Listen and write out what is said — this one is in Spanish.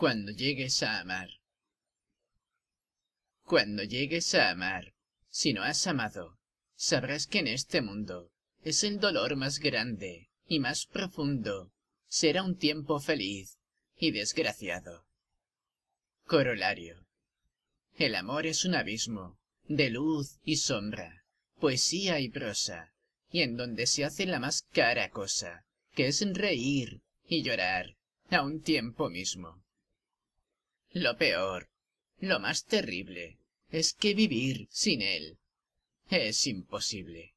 cuando llegues a amar. Cuando llegues a amar, si no has amado, sabrás que en este mundo es el dolor más grande y más profundo. Será un tiempo feliz y desgraciado. Corolario. El amor es un abismo de luz y sombra, poesía y prosa, y en donde se hace la más cara cosa, que es reír y llorar a un tiempo mismo. Lo peor, lo más terrible, es que vivir sin él es imposible.